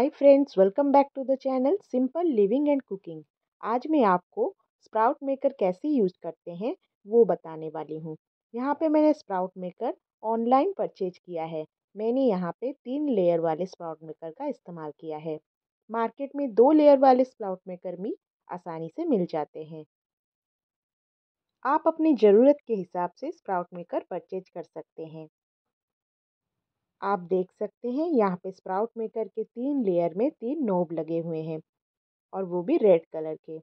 hi friends welcome back to the channel simple living and cooking आज मैं आपको sprout maker कैसे use करते हैं वो बताने वाली हूँ यहाँ पे मैंने स्प्राउट मेकर ऑनलाइन परचेज किया है मैंने यहाँ पे तीन लेयर वाले स्प्राउट मेकर का इस्तेमाल किया है मार्केट में दो लेयर वाले स्प्राउट मेकर भी आसानी से मिल जाते हैं आप अपनी ज़रूरत के हिसाब से स्प्राउट मेकर परचेज कर सकते हैं आप देख सकते हैं यहाँ पे स्प्राउट मेकर के तीन लेयर में तीन नोब लगे हुए हैं और वो भी रेड कलर के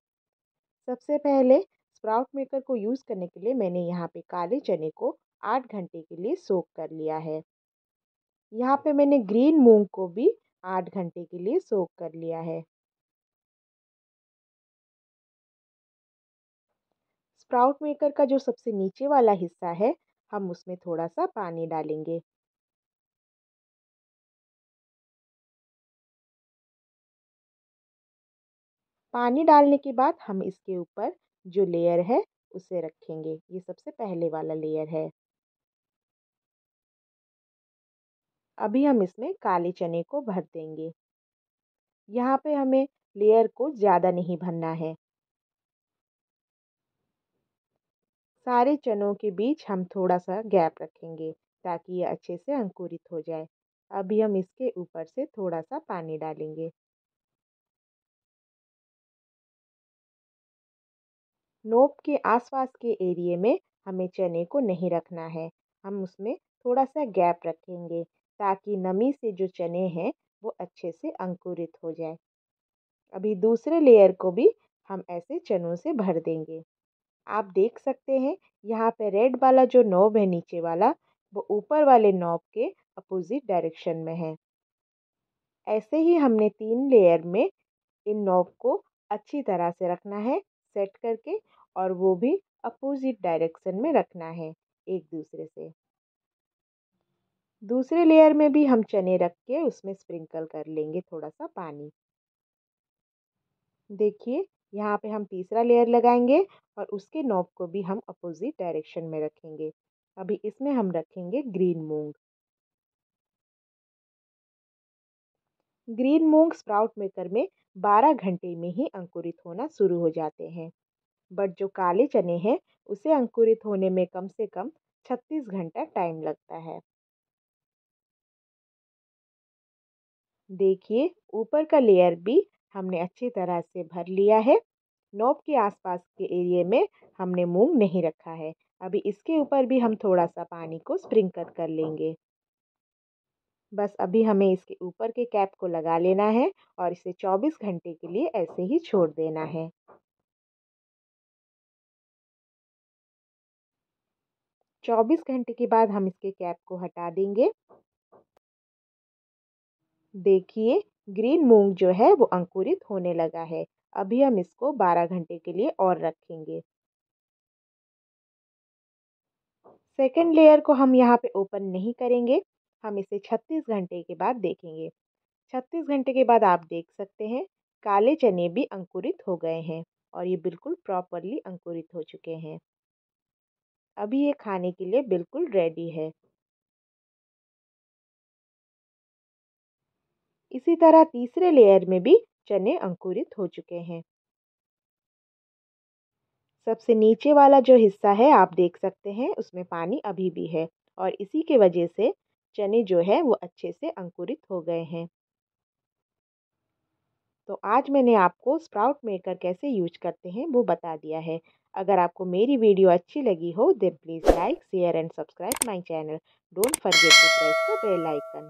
सबसे पहले स्प्राउट मेकर को यूज़ करने के लिए मैंने यहाँ पे काले चने को आठ घंटे के लिए सोख कर लिया है यहाँ पे मैंने ग्रीन मूंग को भी आठ घंटे के लिए सोख कर लिया है स्प्राउट मेकर का जो सबसे नीचे वाला हिस्सा है हम उसमें थोड़ा सा पानी डालेंगे पानी डालने के बाद हम इसके ऊपर जो लेयर है उसे रखेंगे ये सबसे पहले वाला लेयर है अभी हम इसमें काले चने को भर देंगे यहाँ पे हमें लेयर को ज़्यादा नहीं भरना है सारे चनों के बीच हम थोड़ा सा गैप रखेंगे ताकि ये अच्छे से अंकुरित हो जाए अभी हम इसके ऊपर से थोड़ा सा पानी डालेंगे नोब के आसपास के एरिए में हमें चने को नहीं रखना है हम उसमें थोड़ा सा गैप रखेंगे ताकि नमी से जो चने हैं वो अच्छे से अंकुरित हो जाए अभी दूसरे लेयर को भी हम ऐसे चनों से भर देंगे आप देख सकते हैं यहाँ पे रेड वाला जो नोब है नीचे वाला वो ऊपर वाले नोब के अपोजिट डायरेक्शन में है ऐसे ही हमने तीन लेयर में इन नोब को अच्छी तरह से रखना है सेट करके और वो भी अपोजिट डायरेक्शन में रखना है एक दूसरे से दूसरे लेयर में भी हम चने रख के उसमें स्प्रिंकल कर लेंगे थोड़ा सा पानी देखिए यहाँ पे हम तीसरा लेयर लगाएंगे और उसके नॉब को भी हम अपोजिट डायरेक्शन में रखेंगे अभी इसमें हम रखेंगे ग्रीन मूंग ग्रीन मूंग स्प्राउट मेकर में 12 घंटे में ही अंकुरित होना शुरू हो जाते हैं बट जो काले चने हैं उसे अंकुरित होने में कम से कम छत्तीस घंटा टाइम लगता है देखिए ऊपर का लेयर भी हमने अच्छी तरह से भर लिया है नोब के आसपास के एरिए में हमने मूंग नहीं रखा है अभी इसके ऊपर भी हम थोड़ा सा पानी को स्प्रिंकल कर लेंगे बस अभी हमें इसके ऊपर के कैप को लगा लेना है और इसे 24 घंटे के लिए ऐसे ही छोड़ देना है 24 घंटे के बाद हम इसके कैप को हटा देंगे देखिए ग्रीन मूंग जो है वो अंकुरित होने लगा है अभी हम इसको 12 घंटे के लिए और रखेंगे सेकेंड लेयर को हम यहाँ पे ओपन नहीं करेंगे हम इसे 36 घंटे के बाद देखेंगे 36 घंटे के बाद आप देख सकते हैं काले चने भी अंकुरित हो गए हैं और ये बिल्कुल प्रॉपरली अंकुरित हो चुके हैं अभी ये खाने के लिए बिल्कुल रेडी है इसी तरह तीसरे लेयर में भी चने अंकुरित हो चुके हैं सबसे नीचे वाला जो हिस्सा है आप देख सकते हैं उसमें पानी अभी भी है और इसी के वजह से चने जो है वो अच्छे से अंकुरित हो गए हैं तो आज मैंने आपको स्प्राउट मेकर कैसे यूज करते हैं वो बता दिया है अगर आपको मेरी वीडियो अच्छी लगी हो then please like share and subscribe my channel don't forget to press the bell icon